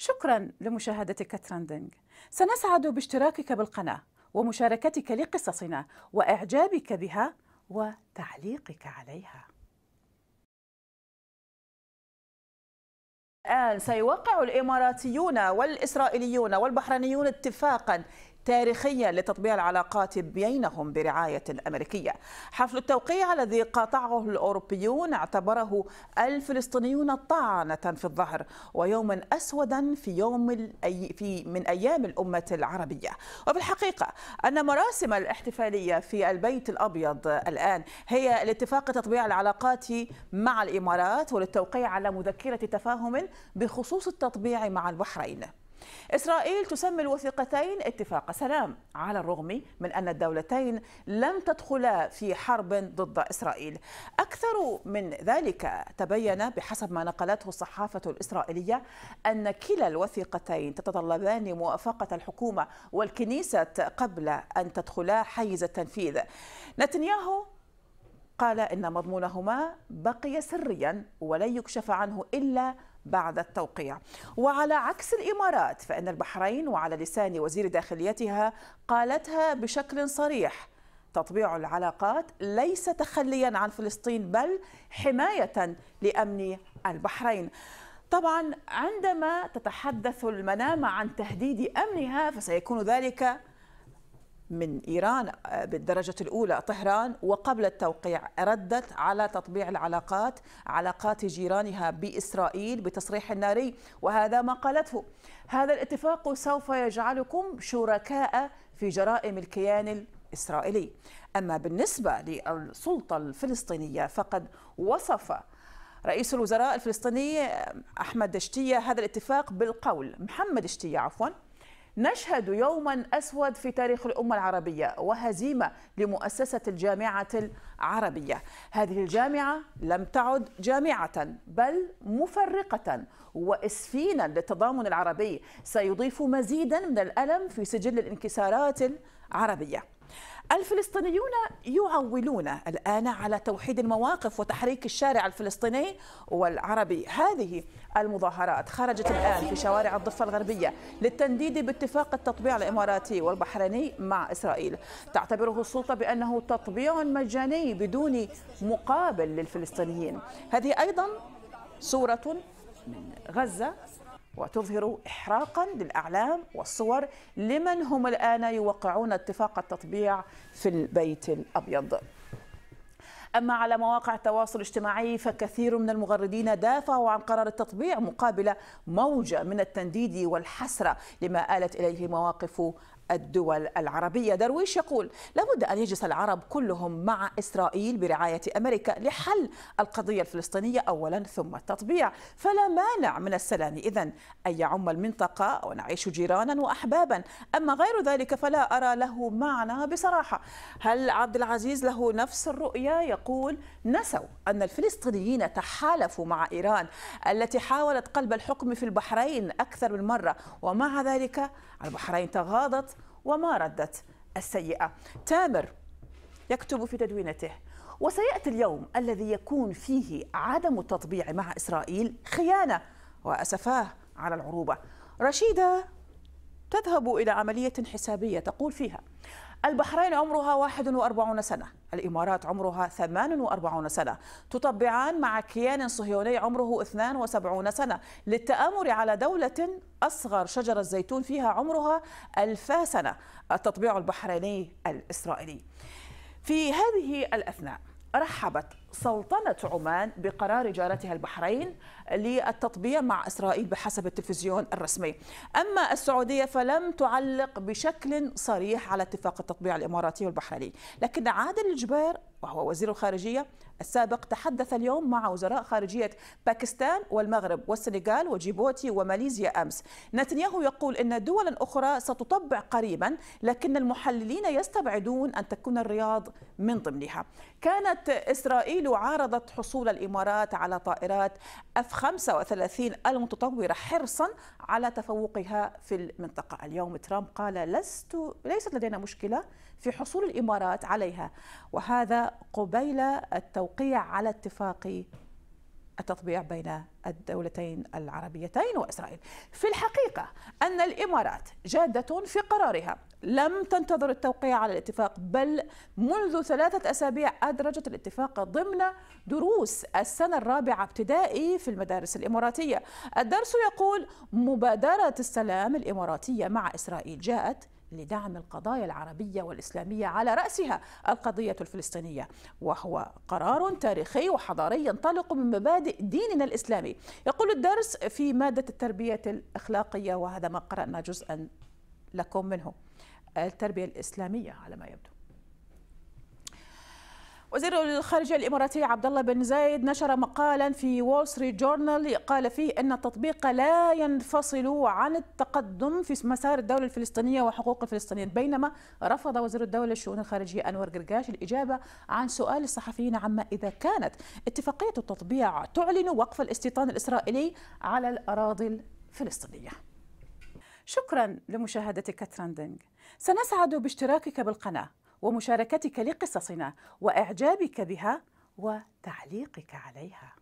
شكرا لمشاهدتك ترندنج سنسعد باشتراكك بالقناة ومشاركتك لقصصنا وإعجابك بها وتعليقك عليها الآن سيوقع الإماراتيون والإسرائيليون والبحرينيون اتفاقا تاريخية لتطبيع العلاقات بينهم برعاية أمريكية حفل التوقيع الذي قاطعه الأوروبيون اعتبره الفلسطينيون طعنة في الظهر ويوما أسودا في يوم في من أيام الأمة العربية وفي الحقيقة أن مراسم الاحتفالية في البيت الأبيض الآن هي الاتفاق تطبيع العلاقات مع الإمارات وللتوقيع على مذكرة تفاهم بخصوص التطبيع مع البحرين إسرائيل تسمي الوثيقتين اتفاق سلام على الرغم من أن الدولتين لم تدخلا في حرب ضد إسرائيل أكثر من ذلك تبين بحسب ما نقلته الصحافة الإسرائيلية أن كلا الوثيقتين تتطلبان موافقة الحكومة والكنيسة قبل أن تدخلا حيز التنفيذ نتنياهو قال إن مضمونهما بقي سريا ولن يكشف عنه إلا بعد التوقيع وعلى عكس الإمارات فإن البحرين وعلى لسان وزير داخليتها قالتها بشكل صريح تطبيع العلاقات ليس تخليا عن فلسطين بل حماية لأمن البحرين طبعا عندما تتحدث المنامة عن تهديد أمنها فسيكون ذلك من إيران آه، بالدرجة الأولى طهران وقبل التوقيع ردت على تطبيع العلاقات علاقات جيرانها بإسرائيل بتصريح ناري وهذا ما قالته هذا الاتفاق سوف يجعلكم شركاء في جرائم الكيان الإسرائيلي أما بالنسبة للسلطة الفلسطينية فقد وصف رئيس الوزراء الفلسطيني آه، أحمد دشتية هذا الاتفاق بالقول محمد دشتية عفواً نشهد يوما أسود في تاريخ الأمة العربية وهزيمة لمؤسسة الجامعة العربية هذه الجامعة لم تعد جامعة بل مفرقة وإسفينا للتضامن العربي سيضيف مزيدا من الألم في سجل الانكسارات العربية الفلسطينيون يعولون الآن على توحيد المواقف وتحريك الشارع الفلسطيني والعربي هذه المظاهرات خرجت الآن في شوارع الضفة الغربية للتنديد باتفاق التطبيع الإماراتي والبحريني مع إسرائيل تعتبره السلطة بأنه تطبيع مجاني بدون مقابل للفلسطينيين هذه أيضا صورة من غزة وتظهر إحراقا للأعلام والصور لمن هم الآن يوقعون اتفاق التطبيع في البيت الأبيض أما على مواقع التواصل الاجتماعي فكثير من المغردين دافعوا عن قرار التطبيع مقابل موجة من التنديد والحسرة لما آلت إليه مواقف الدول العربية درويش يقول لابد أن يجلس العرب كلهم مع إسرائيل برعاية أمريكا لحل القضية الفلسطينية أولا ثم التطبيع فلا مانع من السلام إذا أن يعم المنطقة ونعيش جيرانا وأحبابا أما غير ذلك فلا أرى له معنى بصراحة هل عبد العزيز له نفس الرؤية يقول نسوا أن الفلسطينيين تحالفوا مع إيران التي حاولت قلب الحكم في البحرين أكثر من مرة ومع ذلك البحرين تغاضت وما ردت السيئة تامر يكتب في تدوينته وسيأتي اليوم الذي يكون فيه عدم التطبيع مع إسرائيل خيانة وأسفاه على العروبة رشيدة تذهب إلى عملية حسابية تقول فيها البحرين عمرها 41 سنة الإمارات عمرها 48 سنة تطبعان مع كيان صهيوني عمره 72 سنة للتآمر على دولة أصغر شجرة زيتون فيها عمرها ألفا سنة التطبيع البحريني الإسرائيلي في هذه الأثناء رحبت سلطنة عمان بقرار جارتها البحرين للتطبيع مع إسرائيل بحسب التلفزيون الرسمي أما السعودية فلم تعلق بشكل صريح على اتفاق التطبيع الإماراتي والبحريني لكن عادل الجبير وهو وزير الخارجية السابق تحدث اليوم مع وزراء خارجية باكستان والمغرب والسنغال وجيبوتي وماليزيا أمس نتنياهو يقول أن دولا أخرى ستطبع قريبا لكن المحللين يستبعدون أن تكون الرياض من ضمنها كانت إسرائيل عارضت حصول الإمارات على طائرات اف 35 المتطوره حرصا على تفوقها في المنطقه، اليوم ترامب قال لست ليست لدينا مشكله في حصول الامارات عليها وهذا قبيل التوقيع على اتفاق التطبيع بين الدولتين العربيتين وإسرائيل في الحقيقة أن الإمارات جادة في قرارها لم تنتظر التوقيع على الاتفاق بل منذ ثلاثة أسابيع أدرجت الاتفاق ضمن دروس السنة الرابعة ابتدائي في المدارس الإماراتية الدرس يقول مبادرة السلام الإماراتية مع إسرائيل جاءت لدعم القضايا العربية والإسلامية على رأسها القضية الفلسطينية وهو قرار تاريخي وحضاري ينطلق من مبادئ ديننا الإسلامي يقول الدرس في مادة التربية الأخلاقية وهذا ما قرأنا جزءا لكم منه التربية الإسلامية على ما يبدو وزير الخارجية الإماراتي عبد الله بن زايد نشر مقالا في وول ستريت جورنال قال فيه أن التطبيق لا ينفصل عن التقدم في مسار الدولة الفلسطينية وحقوق الفلسطينيين بينما رفض وزير الدولة للشؤون الخارجية أنور قرقاش الإجابة عن سؤال الصحفيين عما إذا كانت اتفاقية التطبيع تعلن وقف الاستيطان الإسرائيلي على الأراضي الفلسطينية شكرا لمشاهدتك ترندنج سنسعد باشتراكك بالقناة ومشاركتك لقصصنا وإعجابك بها وتعليقك عليها